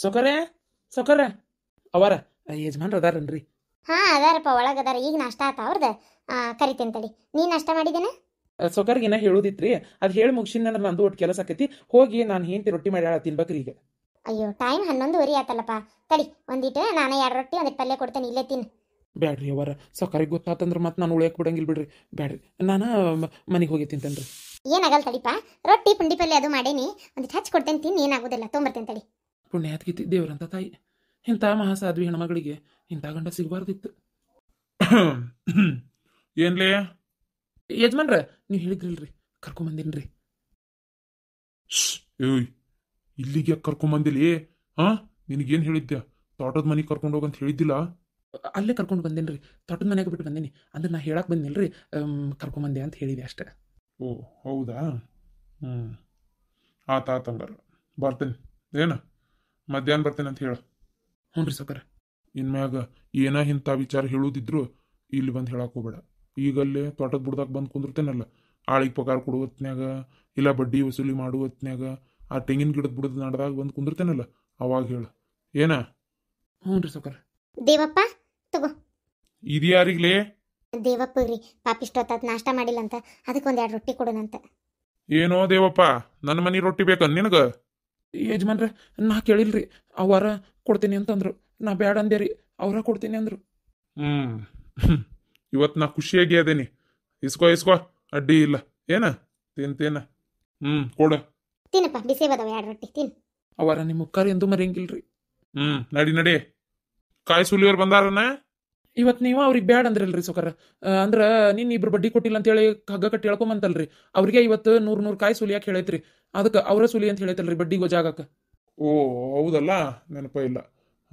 ಸೊಕರೆ ಸೊಕರ ಅವರ ಯಜಮಾನ್ರು ಅದಾರನ್ರಿ ಹಾ ಅದಾರಪ್ಪ ಒಳಗದಾರ ಈಗ ನಾಷ್ಟ ಆತ ಅವ್ರದ ಕರಿತೇನೆ ತಡಿ ನೀ ನಾಷ್ಟ ಸೊಕರ್ಗೆ ಏನ ಹೇಳುದಿತ್ರಿ ಅದ್ ಹೇಳಿ ಮುಗಿಸಿನ ಅಂದ್ರೆ ನಂದು ಒಟ್ಟು ಕೆಲಸ ಆಕೈತಿ ಹೋಗಿ ನಾನು ಹೇಂತಿ ರೊಟ್ಟಿ ಮಾಡ್ಯಾಳ ತಿನ್ಬೇಕ್ರಿ ಈಗ ಅಯ್ಯೋ ಟೈಮ್ ಹನ್ನೊಂದುವರೆ ಆತಲ್ಲಪ್ಪ ತಡಿ ಒಂದಿಟ್ಟು ನಾನು ಎರಡು ರೊಟ್ಟಿ ಒಂದಿಟ್ಟು ಪಲ್ಯ ಕೊಡ್ತೇನೆ ಇಲ್ಲೇ ತಿನ್ ಬ್ಯಾಡ್ರಿ ಅವರ ಸೊಕರಿಗೆ ಗೊತ್ತಾತಂದ್ರೆ ಮತ್ತೆ ನಾನು ಉಳಿಯಕ್ ಬಿಡಂಗಿಲ್ಲ ಬಿಡ್ರಿ ಬ್ಯಾಡ್ರಿ ನಾನು ಮನೆಗೆ ಹೋಗಿ ತಿಂತೇನ್ರಿ ಏನಾಗಲ್ಲ ತಳಿಪಾ ರೊಟ್ಟಿ ಪುಂಡಿ ಪಲ್ಯ ಅದು ಮಾಡೇನಿ ಒಂದಿಟ್ಟು ಹಚ್ಚಿ ಕೊಡ್ತೇನೆ ತಿನ್ನಿ ಏನಾಗೋದಿಲ್ಲ ತೊಂಬರ್ತೇನೆ ತಡಿ ಪುಣ್ಯ ದೇವ್ರ ದೇವರಂತ ತಾಯಿ ಇಂಥ ಮಹಾಸಾಧ್ವಿ ಹೆಣ್ಮಗಳಿಗೆ ಇಂಥ ಗಂಡ ಸಿಗಬಾರ್ದಿತ್ತು ಏನ್ಲೇ ಯಜಮಾನ್ರ ನೀವು ಹೇಳಿದ್ರಿಲ್ರಿ ಕರ್ಕೊಂಬಂದಿನ್ರಿ ಏಯ್ ಇಲ್ಲಿಗೆ ಕರ್ಕೊಂಬಂದಿಲಿ ಹಾ ನಿನಗೇನು ಹೇಳಿದ್ದೆ ತೋಟದ ಮನೆಗೆ ಕರ್ಕೊಂಡು ಹೋಗಂತ ಹೇಳಿದ್ದಿಲ್ಲ ಅಲ್ಲೇ ಕರ್ಕೊಂಡು ಬಂದೇನ್ರಿ ತೋಟದ ಮನೆಗೆ ಬಿಟ್ಟು ಬಂದೀನಿ ಅಂದ್ರೆ ನಾ ಹೇಳಕ್ಕೆ ಬಂದಿಲ್ರಿ ಕರ್ಕೊಂಬಂದೆ ಅಂತ ಹೇಳಿದೆ ಅಷ್ಟೇ ಓ ಹೌದಾ ಹ್ಞೂ ಆತ ಆತಂಗಾರ ಬರ್ತೇನೆ ಏನು ಮಧ್ಯಾಹ್ನ ಬರ್ತೇನೆ ಅಂತ ಹೇಳ ಹ್ಞೂ ರೀ ಸಕರ ಇನ್ಮ್ಯಾಗ ಏನ ಇಂಥ ವಿಚಾರ ಹೇಳುದಿದ್ರು ಇಲ್ಲಿ ಬಂದು ಹೇಳಕ್ ಹೋಗ್ಬೇಡ ಈಗಲ್ಲೇ ತೋಟದ ಬುಡ್ದಾಗ ಬಂದ್ ಕುಂದಿರ್ತೇನಲ್ಲ ಆಳಿಗೆ ಪಗಾರ ಕೊಡುವತ್ನ್ಯಾಗ ಇಲ್ಲ ಬಡ್ಡಿ ವಸೂಲಿ ಮಾಡುವತ್ನಾಗ ಆ ತೆಂಗಿನ ಗಿಡದ ಬುಡದ ನಡ್ದಾಗ ಬಂದು ಕುಂದಿರ್ತೇನಲ್ಲ ಅವಾಗ ಹೇಳ ಏನ ಹ್ಞೂ ರೀ ಸಕರ ದೇವಪ್ಪ ತಗೋ ಇದು ಯಾರಿಗ್ಲೇ ದೇವಪ್ಪ ರೀ ಪಾಪ ನಾಷ್ಟ ಮಾಡಿಲ್ಲ ಅಂತ ಅದಕ್ಕೆ ಒಂದೆರಡು ರೊಟ್ಟಿ ಕೊಡೋಣಂತ ಏನೋ ದೇವಪ್ಪ ನನ್ನ ಮನೆ ರೊಟ್ಟಿ ಬೇಕನ್ ನಿನಗ ಯಜಮಾನ್ರ ನಾ ಕೇಳಿಲ್ರಿ ಅವರ ಕೊಡ್ತೀನಿ ಅಂತಂದ್ರು ನಾ ಬ್ಯಾಡ ಅಂದೆ ರೀ ಅವರ ಕೊಡ್ತೀನಿ ಅಂದ್ರು ಹ್ಮ್ ಇವತ್ತು ನಾ ಖುಷಿಯಾಗಿ ಅದೇನಿ ಇಸ್ಕೋ ಇಸ್ಕೋ ಅಡ್ಡಿ ಇಲ್ಲ ಏನ ತಿಂತೇನ ಹ್ಮ್ ಕೊಡು ತಿನ್ನಪ್ಪ ಎರಡು ರೊಟ್ಟಿ ತಿನ್ ಅವರ ನಿಮ್ಮ ಮುಕ್ಕಾರ ಎಂದು ಮರಿಯಂಗಿಲ್ರಿ ಹ್ಮ್ ನಡಿ ನಡಿ ಕಾಯಿ ಸುಲಿಯೋರು ಬಂದಾರನ ಇವತ್ತು ನೀವು ಅವ್ರಿಗೆ ಬ್ಯಾಡ್ ಅಂದ್ರಲ್ರಿ ಸೊಕರ ಅಂದ್ರೆ ನೀನು ಇಬ್ರು ಬಡ್ಡಿ ಕೊಟ್ಟಿಲ್ಲ ಅಂತ ಹೇಳಿ ಹಗ್ಗ ಕಟ್ಟಿ ಹೇಳ್ಕೊಂಬಂತಲ್ರಿ ಅವ್ರಿಗೆ ಇವತ್ತು ನೂರು ನೂರು ಕಾಯಿ ಸುಲಿಯಾಕ್ ಹೇಳೈತ್ರಿ ಅದಕ್ಕೆ ಅವ್ರ ಸುಲಿ ಅಂತ ಹೇಳೈತಲ್ರಿ ಬಡ್ಡಿ ಜಾಗಕ್ಕೆ ಓ ಹೌದಲ್ಲ ನೆನಪ ಇಲ್ಲ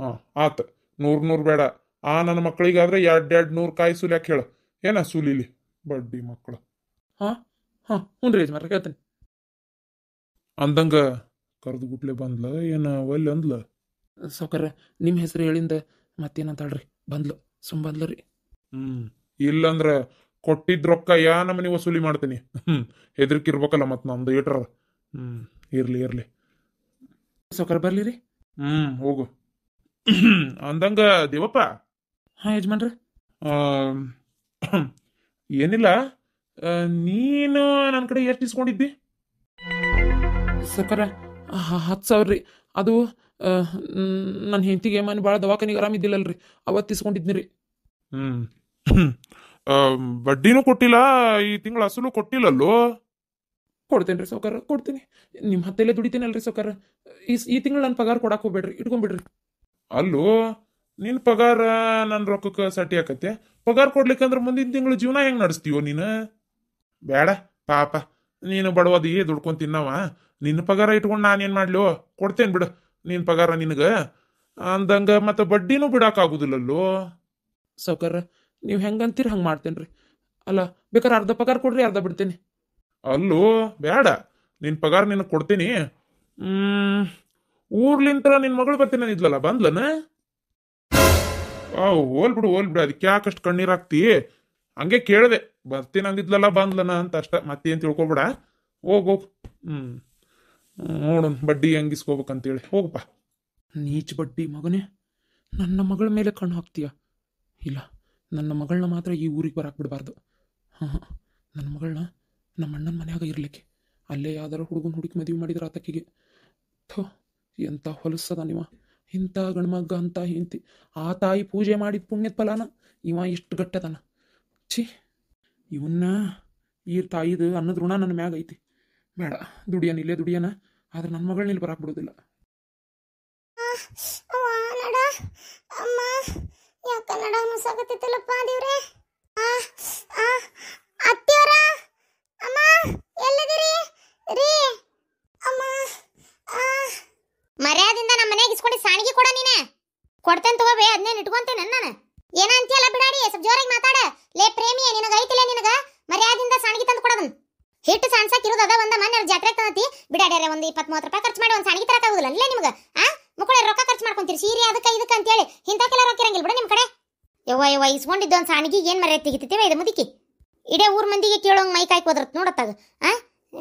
ಹಾಂ ಆತ ನೂರು ನೂರು ಬೇಡ ಆ ನನ್ನ ಮಕ್ಕಳಿಗಾದ್ರೆ ಎರಡ್ ಎರಡ್ ನೂರ್ ಕಾಯಿ ಸುಲಿಯಾಕ ಹೇಳ ಏನ ಸುಲಿಲಿ ಬಡ್ಡಿ ಮಕ್ಕಳು ಹಾ ಹಾಂ ಹ್ಞೂ ರೀ ಯಜಮಾರ ಹೇಳ್ತೇನೆ ಅಂದಂಗೆ ಕರೆದು ಗುಟ್ಲೆ ಬಂದ್ಲ ಏನ ಒಲ್ಲಿ ಅಂದ್ಲ ಸೌಕರ್ಯ ನಿಮ್ಮ ಹೆಸರು ಹೇಳಿಂದ ಮತ್ತೇನಂತಾಳ್ರಿ ಬಂದ್ಲು ಸುಂಬದ್ಲರಿ ಹ್ಮ್ ಇಲ್ಲಂದ್ರ ಕೊಟ್ಟಿದ್ ರೊಕ್ಕ ಯಾ ನಮ್ಮನೆ ವಸೂಲಿ ಮಾಡ್ತೀನಿ ಹ್ಮ್ ಹೆದರ್ಕಿರ್ಬೇಕಲ್ಲ ಮತ್ ನಮ್ದು ಏಟ್ರ ಹ್ಮ್ ಇರ್ಲಿ ಇರ್ಲಿ ಸೌಕರ್ಯ ಬರ್ಲಿ ರೀ ಹ್ಮ್ ಹೋಗು ಅಂದಂಗ ದೇವಪ್ಪ ಹಾ ಯಜಮಾನ್ರಿ ಏನಿಲ್ಲ ನೀನು ನನ್ನ ಕಡೆ ಎಷ್ಟು ಇಸ್ಕೊಂಡಿದ್ದಿ ಸೌಕರ ಹತ್ತು ಸಾವಿರ ರೀ ಅದು ನನ್ನ ಹೆಂಡತಿಗೆ ಮನೆ ಭಾಳ ದವಾಖಾನಿಗೆ ಆರಾಮಿದ್ದಿಲ್ಲಲ್ರಿ ಅವತ್ತು ಇಸ್ಕೊಂಡಿದ್ನಿ ರೀ ಹ್ಮ್ ಬಡ್ಡಿನೂ ಕೊಟ್ಟಿಲ್ಲ ಈ ತಿಂಗಳ ಅಸಲು ಕೊಟ್ಟಿಲ್ಲಲ್ಲೋ ಕೊಡ್ತೇನೆ ರೀ ಸೌಕಾರ ಕೊಡ್ತೀನಿ ನಿಮ್ಮ ಹತ್ತೆಲ್ಲೇ ದುಡಿತೀನಲ್ರಿ ಸೌಕಾರ ಈ ಈ ತಿಂಗಳು ನನ್ನ ಪಗಾರ ಕೊಡಕ್ಕೆ ಹೋಗ್ಬೇಡ್ರಿ ಇಟ್ಕೊಂಡ್ಬಿಡ್ರಿ ಅಲ್ಲೋ ನಿನ್ನ ಪಗಾರ ನನ್ನ ರೊಕ್ಕಕ್ಕೆ ಸಟಿ ಆಕತ್ತೆ ಪಗಾರ ಕೊಡ್ಲಿಕ್ಕಂದ್ರೆ ಮುಂದಿನ ತಿಂಗಳು ಜೀವನ ಹೆಂಗ್ ನಡೆಸ್ತೀವೋ ನೀನು ಬೇಡ ಪಾಪ ನೀನು ಬಡವದಿ ದುಡ್ಕೊಂಡ್ ತಿನ್ನವ ನಿನ್ನ ಪಗಾರ ಇಟ್ಕೊಂಡು ನಾನೇನು ಮಾಡ್ಲೋ ಕೊಡ್ತೇನೆ ಬಿಡು ನಿನ್ ಪಗಾರ ನಿನಗೆ ಅಂದಂಗ ಮತ್ತೆ ಬಡ್ಡಿನೂ ಬಿಡೋಕ್ಕಾಗೋದಿಲ್ಲಲ್ಲೋ ಸೌಕರ್ಯ ನೀವು ಹೆಂಗಂತೀರ ಹಂಗೆ ಮಾಡ್ತೇನ್ರಿ ರೀ ಅಲ್ಲ ಬೇಕಾದ್ರೆ ಅರ್ಧ ಪಗಾರ ಕೊಡ್ರಿ ಅರ್ಧ ಬಿಡ್ತೀನಿ ಅಲ್ಲೋ ಬೇಡ ನಿನ್ನ ಪಗಾರ ನಿನಗೆ ಕೊಡ್ತೀನಿ ಊರ್ಲಿಂತ ನಿನ್ನ ಮಗಳು ಬರ್ತೀನಿ ಇದ್ಲಲ್ಲ ಬಂದ್ಲನ ಹೋಲ್ ಬಿಡು ಹೋಲ್ ಬಿಡು ಅದಕ್ಕೆ ಯಾಕಷ್ಟು ಕಣ್ಣೀರು ಹಾಕ್ತಿ ಹಂಗೆ ಕೇಳಿದೆ ಬರ್ತೀನಿ ಹಂಗಿದ್ಲಲ್ಲ ಬಂದ್ಲನ ಅಂತ ಅಷ್ಟ ಮತ್ತೇನು ತಿಳ್ಕೊಬೇಡ ಹೋಗ್ ಹೋಗ್ ಹ್ಮ್ ನೋಡೋಣ ಬಡ್ಡಿ ಹೆಂಗಿಸ್ಕೋಬೇಕಂತೇಳಿ ಹೋಗಪ್ಪ ನೀಚ ಬಡ್ಡಿ ಮಗನೇ ನನ್ನ ಮಗಳ ಮೇಲೆ ಕಣ್ಣು ಹಾಕ್ತೀಯ ಇಲ್ಲ ನನ್ನ ಮಗಳನ್ನ ಮಾತ್ರ ಈ ಊರಿಗೆ ಬರಕ್ಕೆ ಬಿಡಬಾರ್ದು ಹಾಂ ನನ್ನ ಮಗಳನ್ನ ನಮ್ಮ ಅಣ್ಣನ ಮನೆಯಾಗ ಇರಲಿಕ್ಕೆ ಅಲ್ಲೇ ಯಾವ್ದಾರು ಹುಡುಗನ ಹುಡುಕಿ ಮದುವೆ ಮಾಡಿದ್ರೆ ಆತಕ್ಕಿಗೆ ಥೋ ಎಂಥ ಹೊಲಸದ ನೀವ ಇಂಥ ಗಣಮಗ್ಗ ಅಂತ ಹಿಂತಿ ಆ ತಾಯಿ ಪೂಜೆ ಮಾಡಿದ ಪುಣ್ಯದ ಫಲಾನ ಇವ ಎಷ್ಟು ಗಟ್ಟದನ ಛೀ ಇವನ್ನ ಈ ತಾಯಿದು ಅನ್ನದ ಋಣ ನನ್ನ ಮ್ಯಾಗ ಐತಿ ಬೇಡ ದುಡಿಯನ ಇಲ್ಲೇ ದುಡಿಯನ ಆದ್ರೆ ನನ್ನ ಮಗಳನ್ನ ಇಲ್ಲಿ ಬರಕ್ ಬಿಡೋದಿಲ್ಲ ಅಮ್ಮ ಯಾಕೆ ನಡ ಮುಸಾಗತ್ತಿತ್ತಲ್ಲಪ್ಪ ಅಮ್ಮ ಎಲ್ಲಿದಿರಿ ರೀ ಅಮ್ಮ ಮರ್ಯಾದಿಂದ ನಮ್ಮ ಮನೆಗೆ ಇಸ್ಕೊಂಡು ಸಾಣಿಗೆ ಕೊಡ ನೀನೆ ಕೊಡ್ತೇನೆ ತಗೋಬೇ ಅದನ್ನೇ ಇಟ್ಕೊಂತೇನೆ ನಾನು ಏನ ಅಂತೀಯಲ್ಲ ಬಿಡಾಡಿ ಸ್ವಲ್ಪ ಜೋರಾಗಿ ಮಾತಾಡ ಲೇ ಪ್ರೇಮಿ ನಿನಗ ಐತಿಲ್ಲ ನಿನಗ ಮರ್ಯಾದಿಂದ ಸಾಣಿಗೆ ತಂದು ಕೊಡೋದನ್ ಹಿಟ್ಟು ಸಾಣ್ಸಕ್ ಇರೋದ ಅದ ಒಂದ ಮನೆ ಜಾತ್ರೆ ತಂದತಿ ಬಿಡಾಡ್ಯಾರ ಒಂದು ಇಪ್ಪತ್ತು ಮೂವತ್ತು ರೂಪಾಯಿ ಖರ್ಚು ಮಾಡಿ ಒಂದು ಸಾಣಿಗೆ ತರಕಾಗುದಿಲ್ಲ ಅಲ್ಲೇ ನಿಮ್ಗೆ ಆ ಮುಕ್ಕಳೆ ರೊಕ್ಕ ಖರ್ಚು ಮಾಡ್ಕೊಂತೀರಿ ಸೀರೆ ಅದಕ್ಕೆ ಇದಕ್ಕೆ ಅಂತೇಳಿ ಹೇಳಿ ರೊಕ್ಕ ಇರಂಗಿಲ್ಲ ಬಿಡ ನಿಮ್ಮ ಕಡೆ ಯವ್ವ ಯವ್ವ ಇಸ್ಕೊಂಡಿದ್ದ ಒಂದು ಸಾಣಿಗೆ ಏನು ಮರ್ಯಾದೆ ತೆಗಿತೀವ ಇದು ಮುದಿಕಿ ಇಡೇ ಊರ ಮಂದಿಗೆ ಕೇಳೋಂಗೆ ಮೈ ಕಾಯ್ಕೆ ಹೋದ್ರತ್ ನೋಡತ್ತಾಗ ಆ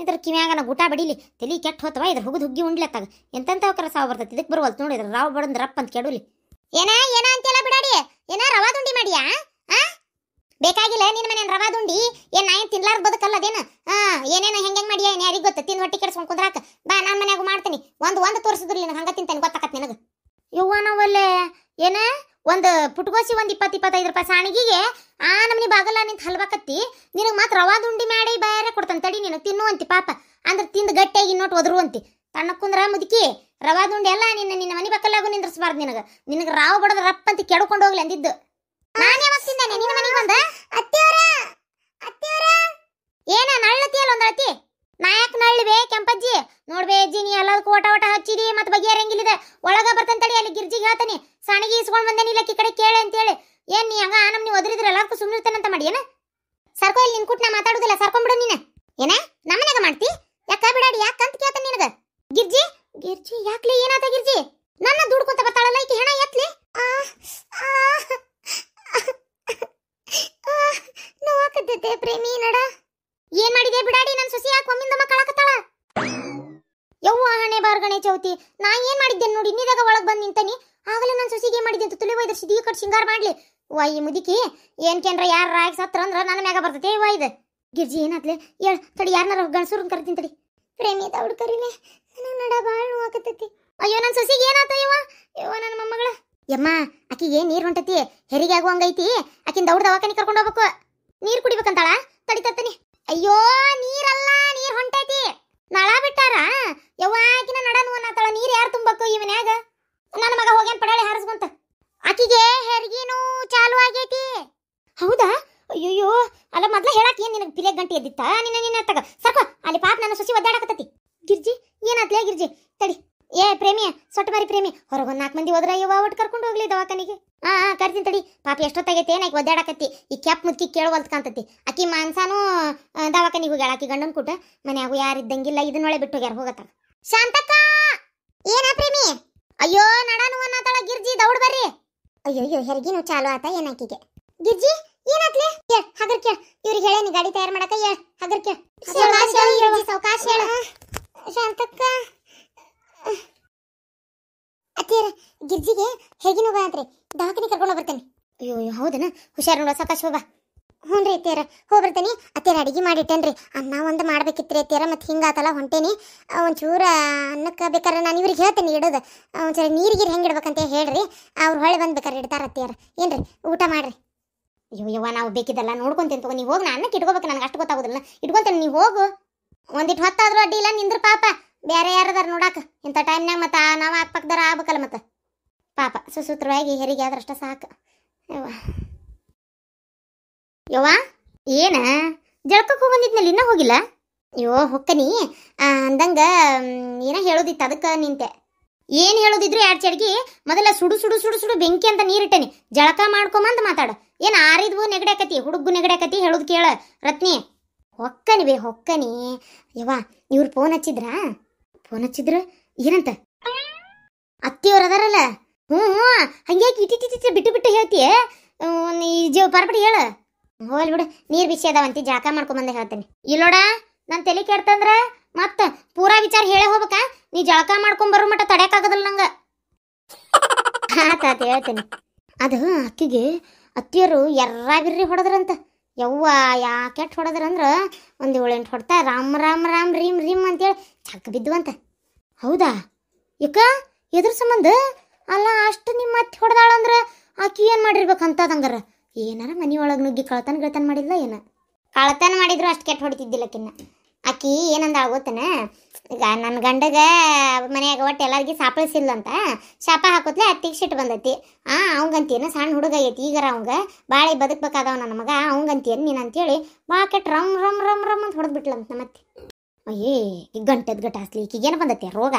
ಇದ್ರ ಕಿವ್ಯಾಗ ನಾವು ಊಟ ಬಡಿಲಿ ತಲಿ ಕೆಟ್ಟ ಹೋತವ ಇದ್ರ ಹುಗ್ದು ಹುಗ್ಗಿ ಉಂಡ್ಲತ್ತಾಗ ಎಂತಂತ ಕರ ಸಾವು ಬರ್ತೈತಿ ಇದಕ್ಕೆ ಬರ್ವಲ್ತು ನೋಡಿದ್ರ ರಾವ್ ಬಡಂದ್ ರಪ್ಪ ಅಂತ ಕೇಡೋಲಿ ಏನ ಏನ ಅಂತೆಲ್ಲ ಬಿಡಾಡಿ ಏನ ರವಾ ದುಂಡಿ ಮಾಡಿಯಾ ಬೇಕಾಗಿಲ್ಲ ನಿನ್ನ ಮನೆ ರವಾ ದುಂಡಿ ಏನ್ ನಾ ಏನು ಬದುಕಲ್ಲ ಅದೇನ ಏನೇನ ಏನೇನು ಹೆಂಗೆ ಹೆಂಗೆ ಮಾಡಿಯ ಏನು ಯಾರಿಗೆ ಗೊತ್ತು ತಿಂದು ಹೊಟ್ಟಿ ಕುಂದ್ರಾಕ ಬಾ ನಾನ್ ಮನ್ಯಾಗ ಮಾಡ್ತೀನಿ ಒಂದು ಒಂದು ತೋರಿಸಿದ್ರಿ ನಿನಗೆ ಹಂಗೆ ತಿಂತೇನೆ ಗೊತ್ತಾಕತ್ ನಿನಗೆ ಯವ್ವ ಏನ ಒಂದು ಪುಟ್ಕೋಸಿ ಒಂದು ಇಪ್ಪತ್ತು ಇಪ್ಪತ್ತೈದು ರೂಪಾಯಿ ಸಾಣಿಗೆಗೆ ಆ ನಮ್ಮನಿ ಬಾಗಲ್ಲ ನಿಂತ ಹಲ್ವಾಕತ್ತಿ ನಿನಗೆ ಮಾತ್ರ ರವಾ ದುಂಡಿ ಮಾಡಿ ಬೇರೆ ಕೊಡ್ತಾನೆ ತಡಿ ನೀನು ತಿನ್ನುವಂತಿ ಪಾಪ ಅಂದ್ರೆ ತಿಂದು ಗಟ್ಟಿಯಾಗಿ ಒದ್ರು ಒದರುವಂತಿ ಕುಂದ್ರ ಮುದುಕಿ ರವಾ ದುಂಡಿ ಎಲ್ಲ ನಿನ್ನ ನಿನ್ನ ಮನೆ ಪಕ್ಕಲ್ಲಾಗು ನಿಂದ್ರಸ್ಬಾರ್ದು ನಿನಗೆ ನಿನಗೆ ರಾವ್ ಬಡದ ರಪ್ಪ ಅಂತ ಕೆಡ್ಕೊಂಡು ಹೋಗ್ಲಿ ಅಂದಿದ್ದು ನಾನು ಕಳಿಸ್ತೀನಿ ನಿನ್ನ ಮನೆಗೆ ಬಂದ ಅತ್ತೆಯವರ ಅತ್ತೆಯವರ ಏನ ನಳ್ಳತಿಯಲ್ಲ ಒಂದು ಅಳತಿ ನಾ ಯಾಕೆ ನಳ್ಳಿವೆ ಕೆಂಪಜ್ಜಿ ನೋಡ್ಬೇ ಅಜ್ಜಿ ನೀ ಎಲ್ಲದಕ್ಕೂ ಓಟ ಓಟ ಹಚ್ಚಿದಿ ಮತ್ತೆ ಬಗೆಹರಂಗಿಲ್ಲಿದೆ ಒಳಗ ಬರ್ತಂತೇಳಿ ಅಲ್ಲಿ ಗಿರ್ಜಿಗೆ ಹೇಳ್ತಾನೆ ಸಣಗಿ ಇಸ್ಕೊಂಡು ಬಂದೆ ನೀಲಕ್ಕಿ ಕಡೆ ಕೇಳಿ ಅಂತೇಳಿ ಏನ್ ನೀ ಹಂಗ ನಮ್ ನೀವು ಒದರಿದ್ರೆ ಎಲ್ಲದಕ್ಕೂ ಅಂತ ಮಾಡಿ ಏನ ಸರ್ಕೋ ಇಲ್ಲಿ ನಿನ್ ಕುಟ್ ನಾ ಮಾತಾಡುದಿಲ್ಲ ಸರ್ಕೊಂಡ್ಬಿಡು ನೀನ ಏನ ನಮ್ಮನೆಗ ಮಾಡ್ತಿ ಯಾಕ ಬಿಡಾಡಿ ಯಾಕ ಅಂತ ಕೇಳ್ತಾನೆ ನಿನಗ ಗಿರ್ಜಿ ಗಿರ್ಜಿ ಯಾಕ್ಲಿ ಏನಾತ ಗಿರ್ಜಿ ನನ್ನ ದುಡ್ಕೊಂತ ಬರ್ತಾಳಲ್ಲ ಈಕೆ ಹೆಣ ಎತ್ಲಿ ಆ ಆ ನೋವಾಕತ್ತೈತೆ ಪ್ರೇಮಿ ನಡ ಏನ್ ಮಾಡಿದೆ ಬಿಡಾಡಿ ನನ್ ಸೊಸಿ ಯಾಕೆ ಒಮ್ಮಿಂದ ಮಕ್ಕಳಾಕತ್ತಾಳ ಯವ್ವ ಹಣೆ ಬಾರ್ಗಣೆ ಚೌತಿ ನಾ ಏನ್ ಮಾಡಿದ್ದೆ ನೋಡಿ ನೀದಾಗ ಒಳಗ್ ಬಂದ್ ನಿಂತನಿ ಆಗಲೇ ನನ್ ಸೊಸಿಗೆ ಮಾಡಿದ್ದೆ ಅಂತ ತುಳಿ ಒಯ್ದರ್ಸಿ ಈ ಕಟ್ ಸಿಂಗಾರ ಮಾಡ್ಲಿ ವಾ ಈ ಮುದಿಕಿ ಏನ್ ಕೇಂದ್ರ ಯಾರ ರಾಯ್ ಸತ್ರ ಅಂದ್ರ ನನ್ನ ಮ್ಯಾಗ ಬರ್ತೈತೆ ವಾ ಇದು ಗಿರ್ಜಿ ಏನಾತ್ಲೆ ಏಳ ತಡಿ ಯಾರನ್ನಾರ ಗಣಸೂರನ್ ಕರಿತೀನಿ ತಡಿ ಪ್ರೇಮಿ ತವಡ್ ಕರಿಲೆ ನನ್ನ ನಡ ಬಾಳ್ ನೋವಾಕತ್ತೈತಿ ಅಯ್ಯೋ ನನ್ ಸೊಸಿಗೆ ಏನಾತ ಇವ ಇವ ನನ್ನ ಮೊಮ್ಮಗಳ ಯಮ್ಮ ಆಕಿಗೆ ನೀರು ಹೊಂಟತಿ ಹೆರಿಗೆ ಆಗುವಂಗೈತಿ ಆಕಿನ ದೌಡ್ ದವಾಖಾನಿ ಕರ್ಕೊಂಡು ಹೋಗ್ಬೇಕು ನೀರು ಕುಡಿಬೇಕಂತಾಳ ತಡಿತತ್ತನಿ ಅಯ್ಯೋ ನೀರಲ್ಲ ನೀರು ಹೊಂಟೈತಿ ನಳ ಬಿಟ್ಟಾರ ಯವ್ವ ಆಕಿನ ನಡನು ಅನ್ನತಾಳ ನೀರು ಯಾರು ತುಂಬಬೇಕು ಈ ನನ್ನ ಮಗ ಹೋಗ್ಯಾನ ಪಡಾಳಿ ಹಾರಿಸ್ಕೊಂತ ಆಕಿಗೆ ಹೆರಿಗೆನೂ ಚಾಲು ಆಗೈತಿ ಹೌದಾ ಅಯ್ಯೋ ಅಲ್ಲ ಮೊದ್ಲ ಹೇಳಕ್ಕೆ ಏನು ನಿನಗೆ ಪಿಲೆ ಗಂಟೆ ಎದ್ದಿತ್ತ ನಿನ್ನ ನಿನ್ನ ತಗ ಸರ್ಕ ಅಲ್ಲಿ ಪಾಪ ನನ್ನ ಸೊಸಿ ಒದ್ದಾಡಕತ್ತತಿ ಗಿರ್ಜಿ ಏನಾತ್ಲೇ ಗಿರ್ಜಿ ತಡಿ ಏ ಪ್ರೇಮಿ ಸೊಟ್ಟ ಮಾರಿ ಪ್ರೇಮಿ ಹೊರಗೆ ಒಂದು ನಾಲ್ಕು ಮಂದಿ ಹೋದ್ರ ಇವ ಒಟ್ಟು ಕರ್ಕೊಂಡು ಹೋಗ್ಲಿ ದವಾಖಾನಿಗೆ ಆ ಆ ಕರ್ತೀನಿ ತಡಿ ಪಾಪ ಎಷ್ಟೊತ್ತಾಗೈತೆ ಏನಾಯ್ತು ಒದ್ದಾಡಕತ್ತಿ ಈ ಕೆಪ್ ಮುದ್ಕಿ ಕೇಳುವಲ್ತ್ ಕಾಂತತಿ ಆಕಿ ಮಾನ್ಸಾನು ದವಾಖಾನಿಗೆ ಹೋಗ್ಯಾಳ ಆಕಿ ಗಂಡನ ಕೂಟ ಮನ್ಯಾಗು ಯಾರು ಇದ್ದಂಗಿಲ್ಲ ಇದನ್ನೊಳೆ ಬಿಟ್ಟು ಹೋಗ್ಯಾರ ಹೋಗತ್ತ ಶಾಂತಕ್ಕ ಏನ ಪ್ರೇಮಿ ಅಯ್ಯೋ ನಡಾನು ಅನ್ನತಾಳ ಗಿರ್ಜಿ ದೌಡ್ ಬರ್ರಿ ಅಯ್ಯೋ ಹೆರಿಗಿನೂ ಚಾಲು ಆತ ಏನಾಕಿಗೆ ಗಿರ್ಜಿ ಏನಾತ್ಲೆ ಕೇಳ ಹಗರ್ ಕೇಳ ಇವ್ರಿಗೆ ಹೇಳೇನಿ ಗಾಡಿ ತಯಾರು ಮಾಡಕ ಹೇಳ ಹಗರ್ ಕೇಳ ಸಾವಕಾಶ ಹೇಳ ಶಾಂತಕ್ಕ ಅತ್ತಿಯರ ಗಿರ್ಜಿಗೆ ಹೇಗೆ ನೋವ ಆದ್ರಿ ಕರ್ಕೊಂಡು ಬರ್ತೇನೆ ಅಯ್ಯೋ ಹೌದನ ಹುಷಾರ್ ನೋಡ ಸಾಕಾಶ್ ಹೋಗ ಹ್ಞೂ ರೀ ಅತ್ತಿಯರ ಹೋಗ್ಬರ್ತೇನೆ ಅತ್ತಿಯರ ಅಡಿಗೆ ಮಾಡಿಟ್ಟೇನ್ರಿ ಅನ್ನ ಒಂದು ಮಾಡ್ಬೇಕಿತ್ರಿ ಅತ್ತಿಯರ ಮತ್ತು ಹಿಂಗಾತಲ್ಲ ಹೊಂಟೇನಿ ಒಂಚೂರ ಅನ್ನಕ್ಕೆ ಬೇಕಾದ್ರೆ ನಾನು ಇವ್ರಿಗೆ ಹೇಳ್ತೇನೆ ಇಡೋದು ಒಂಚೂರು ನೀರಿಗಿರು ಹೆಂಗೆ ಇಡ್ಬೇಕಂತ ಹೇಳ್ರಿ ಅವ್ರು ಹೊಳೆ ಬಂದು ಬೇಕಾದ್ರೆ ಇಡ್ತಾರೆ ಅತ್ತಿಯರ ಏನ್ರಿ ಊಟ ಮಾಡ್ರಿ ಅಯ್ಯೋ ಯವ್ವ ನಾವು ಬೇಕಿದ್ದಲ್ಲ ನೋಡ್ಕೊಂತೀನಿ ತಗೋ ನೀವು ಹೋಗಿ ನಾನು ಅನ್ನಕ್ಕೆ ಇಟ್ಕೋಬೇಕು ನನಗೆ ಅಷ್ಟು ಗೊತ್ತಾಗೋದಿಲ್ಲ ಇಟ್ಕೊಂತೇನೆ ನೀವು ಹೋಗು ಒಂದಿಟ್ಟು ಹೊತ್ತಾದರೂ ಅಡ್ಡಿ ಇಲ್ಲ ನಿಂದ್ರ ಪಾಪ ಬೇರೆ ಯಾರದಾರ ನೋಡಾಕ ಇಂಥ ಟೈಮ್ನಾಗ ಮತ್ತು ನಾವು ಪಕ್ದಾರ ಆಗ್ಬೇಕಲ್ಲ ಮತ್ತು ಪಾಪ ಸುಸೂತ್ರವಾಗಿ ಹೆರಿಗೆ ಆದ್ರಷ್ಟ ಸಾಕು ಯವ್ವ ಏನ ಜಳಕಕ್ಕೆ ಹೋಗಂದಿದ್ನಲ್ಲಿ ಇನ್ನೂ ಹೋಗಿಲ್ಲ ಅಯ್ಯೋ ಹೊಕ್ಕನಿ ಅಂದಂಗ ಏನ ಹೇಳೋದಿತ್ತು ಅದಕ್ಕೆ ನಿಂತೆ ಏನು ಹೇಳೋದಿದ್ರು ಎರಡು ಚಡ್ಗಿ ಮೊದಲ ಸುಡು ಸುಡು ಸುಡು ಸುಡು ಬೆಂಕಿ ಅಂತ ನೀರಿಟ್ಟನಿ ಜಳಕ ಮಾಡ್ಕೊಂಬಂದು ಮಾತಾಡ ಏನು ಆರಿದ್ವು ನೆಗಡೆ ಆಕತಿ ಹುಡುಗು ನೆಗಡೆ ಆಕತಿ ಹೇಳೋದು ಕೇಳ ರತ್ನಿ ಹೊಕ್ಕನಿ ಬೇ ಹೊಕ್ಕನಿ ಯವ್ವ ಇವ್ರ ಫೋನ್ ಹಚ್ಚಿದ್ರಾ ಫೋನ್ ಹಚ್ಚಿದ್ರ ಏನಂತ ಅತ್ತಿಯವ್ರ ಅದಾರಲ್ಲ ಹ್ಞೂ ಹ್ಞೂ ಹಂಗ್ಯಾಕೆ ಇಟ್ಟಿಟ್ಟಿಟ್ಟ ಬಿಟ್ಟು ಬಿಟ್ಟು ಹೇಳ್ತೀಯ ಈ ಜೀವ ಬರ್ಬಿಡಿ ಹೇಳ ಹೋಲ್ ಬಿಡು ನೀರು ಬಿಸಿ ಅದಾವಂತಿ ಜಾಕ ಮಾಡ್ಕೊಂಬಂದೆ ಹೇಳ್ತೀನಿ ಇಲ್ಲೋಡ ನನ್ನ ತಲೆ ಕೆಡ್ತಂದ್ರ ಮತ್ತೆ ಪೂರಾ ವಿಚಾರ ಹೇಳೇ ಹೋಗ್ಬೇಕಾ ನೀ ಜಳಕ ಮಾಡ್ಕೊಂಬರು ಮಟ್ಟ ತಡೆಯಕ್ಕಾಗದಲ್ಲ ನಂಗೆ ಆತಾತ ಹೇಳ್ತೀನಿ ಅದು ಅಕ್ಕಿಗೆ ಅತ್ತಿಯರು ಬಿರ್ರಿ ಹೊಡೆದ್ರಂತ ಯವ್ವ ಯಾಕೆಟ್ ಹೊಡದ್ರಂದ್ರ ಹೊಡೆದ್ರಂದ್ರೆ ಒಂದು ಏಳೆಂಟು ಹೊಡ್ತಾ ರಾಮ್ ರಾಮ್ ರಾಮ್ ರೀಮ್ ರೀಮ್ ಅಂತೇಳಿ ಚಕ್ ಬಿದ್ದುವಂತ ಹೌದಾ ಯಾಕ ಎದ್ರ ಸಂಬಂಧ ಅಲ್ಲ ಅಷ್ಟು ನಿಮ್ಮ ಮತ್ತೆ ಹೊಡೆದಾಳಂದ್ರೆ ಆಕಿ ಏನು ಅಂತದಂಗಾರ ಏನಾರ ಮನೆಯೊಳಗೆ ನುಗ್ಗಿ ಕಳ್ತನ ಗಿಳ್ತನ ಮಾಡಿಲ್ಲ ಏನ ಕಳ್ತನ ಮಾಡಿದ್ರು ಅಷ್ಟು ಕೆಟ್ಟ ಕಿನ್ನ ಆಕಿ ಏನಂದ ಆಗೋತನ ಈಗ ನನ್ನ ಗಂಡಗ ಮನೆಯಾಗ ಒಟ್ಟು ಎಲ್ಲರಿಗೆ ಸಾಪಳಿಸಿಲ್ಲ ಅಂತ ಶಾಪ ಹಾಕೋತ್ಲೆ ಅತ್ತಿಗೆ ಸಿಟ್ಟು ಬಂದೈತಿ ಆ ಅವಂಗಂತೀನ ಸಣ್ಣ ಹುಡುಗ ಐತಿ ಈಗರ ಅವಂಗ ಬಾಳೆ ಬದುಕಬೇಕಾದವ ನನ್ನ ಮಗ ಅವಂಗಂತೀನ ನೀನು ಅಂತೇಳಿ ಬಾ ಕೆಟ್ಟ ರಮ್ ರಮ್ ರಮ್ ರಮ್ ಅಂತ ಹೊಡೆದ್ಬಿಟ್ಲಂತ ನಮ್ಮತ್ತೆ ಅಯ್ಯೇ ಈಗ ಗಂಟೆದ್ ಗಟಾಸ್ಲಿ ಈಕಿಗೆ ಏನು ಬಂದತ್ತೆ ರೋಗ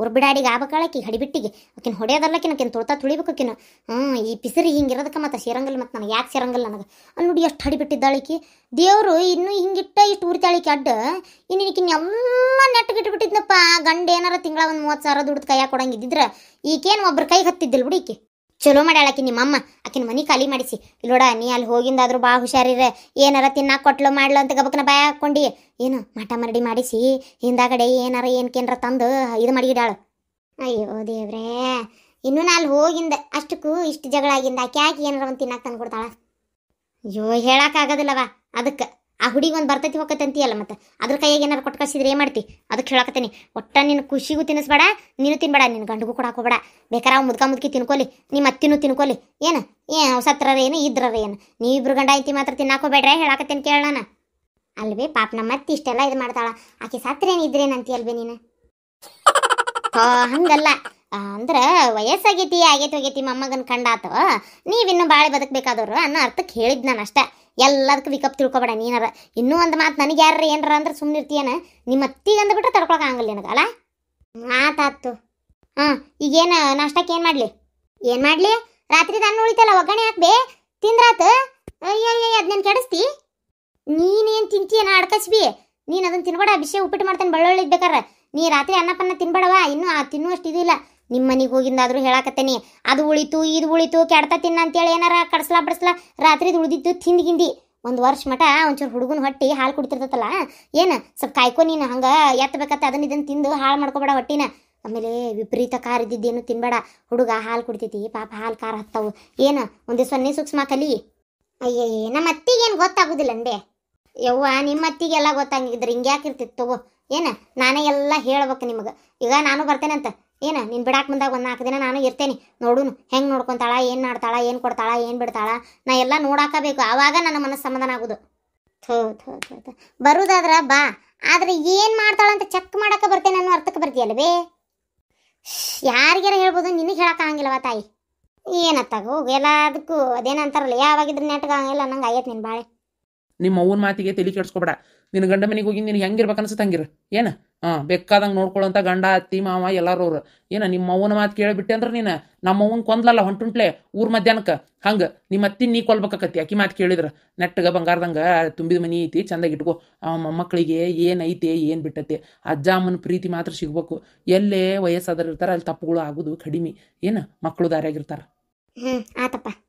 ಉರ್ಬಿಡಾಡಿಗೆ ಆಬಕಾಳಕ್ಕೆ ಹಡಿಬಿಟ್ಟಿಗೆ ಆಕಿನ ಹೊಡೆಯೋದಲ್ಲಕಿನ ಆಕಿನ ತುಳ್ತಾ ತುಳಿಬೇಕಿನ ಹ್ಞೂ ಈ ಪಿಸಿರಿ ಹಿಂಗಿರೋದಕ್ಕೆ ಮತ್ತೆ ಸೇರಂಗಿಲ್ಲ ಮತ್ತು ನನಗೆ ಯಾಕೆ ಸೇರಂಗಿಲ್ಲ ನನಗೆ ಅಲ್ಲಿ ನೋಡಿ ಎಷ್ಟು ಹಡಿಬಿಟ್ಟಿದ್ದಾಳಿಕಿ ದೇವರು ಇನ್ನೂ ಹಿಂಗಿಟ್ಟ ಇಷ್ಟು ಉರಿತಾಳಿಕೆ ಅಡ್ಡ ಇನ್ನು ಈಕಿನ ಎಲ್ಲ ಗಿಟ್ಟುಬಿಟ್ಟಿದ್ನಪ್ಪ ಗಂಡ ಏನಾರ ತಿಂಗಳ ಒಂದು ಮೂವತ್ತು ಸಾವಿರ ದುಡ್ಡು ಕೈಯಾಗ ಕೊಡಂಗಿದ್ದಿದ್ರೆ ಈಕೇನು ಒಬ್ಬರು ಕೈಗೆ ಹತ್ತಿದ್ದಿಲ್ಲ ಬಿಡಿ ಈಕೆ ಚಲೋ ಮಾಡ್ಯಾಳ ಆಕಿ ನಿಮ್ಮಮ್ಮ ಆಕಿನ ಮನೆ ಖಾಲಿ ಮಾಡಿಸಿ ಇಲ್ಲೋಡ ನೀ ಅಲ್ಲಿ ಹೋಗಿಂದಾದ್ರೂ ಬಾ ಹುಷಾರಿರ ಏನಾರ ತಿನ್ನಾಕ ಕೊಟ್ಲು ಮಾಡ್ಲೋ ಅಂತ ಗಬಕ್ನ ಬಾಯ ಹಾಕೊಂಡಿ ಏನು ಮಠ ಮರಡಿ ಮಾಡಿಸಿ ಹಿಂದಾಗಡೆ ಏನಾರ ಏನಾರ ತಂದು ಇದು ಮಡಗಿಡಾಳು ಅಯ್ಯೋ ದೇವ್ರೇ ಇನ್ನೂ ನಾ ಅಲ್ಲಿ ಹೋಗಿಂದ ಅಷ್ಟಕ್ಕೂ ಇಷ್ಟು ಜಗಳಾಗಿಂದ ಆಗಿಂದ ಆಕೆ ಏನಾರ ಒಂದು ತಿನ್ನಾಕ ತಂದು ಕೊಡ್ತಾಳ ಅಯ್ಯೋ ಹೇಳಕ್ಕಾಗೋದಿಲ್ಲವಾ ಅದಕ್ಕೆ ಆ ಹುಡುಗಿ ಒಂದು ಬರ್ತೈತಿ ಹೋಗತ್ತಂತೀಯಲ್ಲ ಮತ್ತೆ ಅದ್ರ ಕೈಯಾಗ ಏನಾರು ಕೊಟ್ಟು ಕಳ್ಸಿದ್ರೆ ಏನು ಮಾಡ್ತಿ ಅದಕ್ಕೆ ಹೇಳಕತ್ತೀನಿ ಒಟ್ಟ ನಿನ್ನ ಖುಷಿಗೂ ತಿನ್ನಿಸ್ಬೇಡ ನೀನು ತಿನ್ಬೇಡ ನಿನ್ನ ಗಂಡಗೂ ಕೂಡ ಹಾಕೋಬೇಡ ಬೇಕಾರ ಮುದ್ಕ ಮುದ್ಕಿ ತಿನ್ಕೊಲಿ ನಿಮ್ಮ ಅತ್ತಿನೂ ತಿನ್ಕೊಲಿ ಏನು ಏನು ಹೊಸತ್ರರ ಏನು ಇದ್ರ ಏನು ನೀವಿಬ್ರು ಗಂಡ ಐತಿ ಮಾತ್ರ ತಿನ್ನಾಕೋಬೇಡ್ರೆ ಹೇಳಕತ್ತೇನೆ ಕೇಳೋಣ ಅಲ್ವೇ ಪಾಪ ನಮ್ಮ ಅತ್ತಿ ಇಷ್ಟೆಲ್ಲ ಇದು ಮಾಡ್ತಾಳ ಆಕೆ ಅಲ್ವೇ ನೀನು ಹಂಗಲ್ಲ ಅಂದ್ರೆ ವಯಸ್ಸಾಗೈತಿ ಆಗೈತಿ ಹೋಗೈತಿ ಮೊಮ್ಮಗನ ಕಂಡಾತು ನೀವಿನ್ನೂ ಬಾಳೆ ಬದುಕಬೇಕಾದವ್ರು ಅನ್ನೋ ಅರ್ಥಕ್ಕೆ ಹೇಳಿದ್ ನಾನು ಅಷ್ಟೇ ಎಲ್ಲದಕ್ಕೂ ವಿಕಪ್ ತಿಳ್ಕೊಬೇಡ ನೀನಾರ ಇನ್ನೂ ಒಂದು ಮಾತು ನನಗೆ ಯಾರ ಏನಾರ ಅಂದ್ರೆ ಸುಮ್ಮನೆ ನಿಮ್ಮ ಅತ್ತಿಗೆ ಅಂದ್ಬಿಟ್ರೆ ತಡ್ಕೊಳಕಾಗಲ್ಲ ನಿನಗೆ ಅಲ್ಲ ಮಾತಾತು ಹಾಂ ಈಗೇನು ನಾಷ್ಟಕ್ಕೆ ಏನು ಮಾಡಲಿ ಏನು ಮಾಡಲಿ ರಾತ್ರಿ ನಾನು ಉಳಿತಲ್ಲ ಒಗ್ಗರಣೆ ಹಾಕ್ಬೇ ತಿಂದ್ರಾತು ಅಯ್ಯೋ ಅದನ್ನೇನು ಅದನ್ನ ಕೆಡಿಸ್ತಿ ನೀನೇನು ತಿಂತೀಯನ ಅಡ್ಕಸ್ಬಿ ನೀನು ಅದನ್ನು ತಿನ್ಬೇಡ ಅಭಿಷೇಕ್ ಉಪ್ಪಿಟ್ಟು ಮಾಡ್ತಾನೆ ಬೆಳ್ಳುಳ್ಳಿ ಬೇಕಾರೆ ನೀ ರಾತ್ರಿ ಅನ್ನಪನ್ನ ತಿನ್ಬೇಡವಾ ಇನ್ನೂ ಆ ತಿನ್ನುವಷ್ಟು ಇದು ಇಲ್ಲ ನಿಮ್ಮ ಮನೆಗೆ ಹೋಗಿಂದಾದ್ರೂ ಹೇಳಾಕತ್ತೇನಿ ಅದು ಉಳಿತು ಇದು ಉಳಿತು ಕೆಡ್ತ ತಿನ್ನ ಅಂತೇಳಿ ಏನಾರ ಕಡಿಸ್ಲಾ ಬಡ್ಸ್ಲಾ ರಾತ್ರಿದು ಉಳಿದಿದ್ದು ತಿಂದು ಗಿಂದಿ ಒಂದು ವರ್ಷ ಮಟ ಒಂಚೂರು ಹುಡುಗನ ಹೊಟ್ಟಿ ಹಾಲು ಕುಡ್ತಿರ್ತೈತಲ್ಲ ಏನು ಸ್ವಲ್ಪ ಕಾಯ್ಕೊ ನೀನು ಹಂಗೆ ಎತ್ತಬೇಕತ್ತ ಅದನ್ನ ಇದನ್ನು ತಿಂದು ಹಾಳು ಮಾಡ್ಕೊಬೇಡ ಹೊಟ್ಟಿನ ಆಮೇಲೆ ವಿಪರೀತ ಖಾರ ಇದ್ದಿದ್ದೇನು ತಿನ್ಬೇಡ ಹುಡುಗ ಹಾಲು ಕುಡ್ತೈತಿ ಪಾಪ ಹಾಲು ಖಾರ ಹತ್ತವು ಏನು ಒಂದು ಸೊನ್ನೆ ಸೂಕ್ಷ್ಮ ಕಲಿ ಅಯ್ಯೇ ನಮ್ಮ ಅತ್ತಿಗೇನು ಗೊತ್ತಾಗೋದಿಲ್ಲ ಅಂದೆ ಯವ್ವ ನಿಮ್ಮ ಅತ್ತಿಗೆಲ್ಲ ಗೊತ್ತಂಗಿದ್ರೆ ಹಿಂಗೆ ತಗೋ ಏನು ನಾನೇ ಎಲ್ಲ ಹೇಳ್ಬೇಕು ನಿಮಗೆ ಈಗ ನಾನು ಬರ್ತೇನೆ ಅಂತ ಏನ ನಿನ್ ಬಿಡಾಕ್ ಬಂದಾಗ ಒಂದು ನಾಲ್ಕು ದಿನ ನಾನು ಇರ್ತೇನೆ ನೋಡುನು ಹೆಂಗೆ ನೋಡ್ಕೊಂತಾಳ ಏನು ಮಾಡ್ತಾಳ ಏನು ಕೊಡ್ತಾಳ ಏನು ಬಿಡ್ತಾಳ ನಾ ಎಲ್ಲ ಬೇಕು ಆವಾಗ ನನ್ನ ಮನಸ್ಸು ಸಮಾಧಾನ ಆಗೋದು ಥೋ ಥೋ ಥೋ ಬರುದಾದ್ರೆ ಬಾ ಆದರೆ ಏನು ಮಾಡ್ತಾಳಂತ ಚೆಕ್ ಮಾಡಕ್ಕೆ ಬರ್ತೇನೆ ಅನ್ನೋ ಅರ್ಥಕ್ಕೆ ಬರ್ತೀಯಲ್ವೇ ಯಾರಿಗಾರ ಹೇಳ್ಬೋದು ನಿನಗೆ ಹೇಳೋಕ್ಕಾಗಂಗಿಲ್ಲವ ತಾಯಿ ಎಲ್ಲ ಅದಕ್ಕೂ ಅದೇನಂತಾರಲ್ಲ ಯಾವಾಗಿದ್ರೆ ಯಾವಾಗಿದ್ರ ನೆಟ್ಗಾಗಂಗಿಲ್ಲ ನಂಗೆ ಆಯ್ತು ನೀನು ಬಾಳೆ ನಿಮ್ಮ ಮಾತಿಗೆ ತಲೆ ಕೆಡ್ಸ್ಕೊಬೇಡ ನಿನ್ನ ಗಂಡ ಮನೆಗೆ ಹೋಗಿ ನಿನಗೆ ಹೆಂಗಿರ್ಬೇಕು ಅನ್ಸುತ್ತೆ ಹಂಗಿರು ಏನು ಹಾ ಬೇಕಾದಂಗೆ ನೋಡ್ಕೊಳ್ಳೋಂಥ ಗಂಡ ಅತ್ತಿ ಮಾವ ಎಲ್ಲರೂ ಅವ್ರು ಏನು ನಿಮ್ಮ ಅವ್ವನ ಮಾತು ಕೇಳಿಬಿಟ್ಟೆ ಅಂದ್ರ ನೀನು ನಮ್ಮ ಕೊಂದಲಲ್ಲ ಕೊಂದ್ಲಲ್ಲ ಹೊಂಟುಂಟ್ಲೆ ಊರ್ ಮಧ್ಯಾಹ್ನಕ್ಕ ಹಂಗ ನಿಮ್ಮ ಅತ್ತಿ ನೀ ಕೊಲ್ಬೇಕಾಕತ್ತಿ ಅಕಿ ಮಾತು ಕೇಳಿದ್ರ ನೆಟ್ಟಗ ಬಂಗಾರದಂಗ ತುಂಬಿದ ಮನಿ ಐತಿ ಚಂದಾಗಿ ಇಟ್ಕೋ ಆ ಮೊಮ್ಮಕ್ಕಳಿಗೆ ಐತೆ ಏನ್ ಬಿಟ್ಟತ್ತೆ ಅಜ್ಜ ಅಮ್ಮನ ಪ್ರೀತಿ ಮಾತ್ರ ಸಿಗ್ಬೇಕು ಎಲ್ಲೇ ವಯಸ್ಸಾದ್ರ ಇರ್ತಾರ ಅಲ್ಲಿ ತಪ್ಪುಗಳು ಆಗುದು ಕಡಿಮೆ ಏನು ಮಕ್ಕಳು ದಾರಿಯಾಗಿರ್ತಾರ ಹ್ಮ್ ಆತಪ್ಪ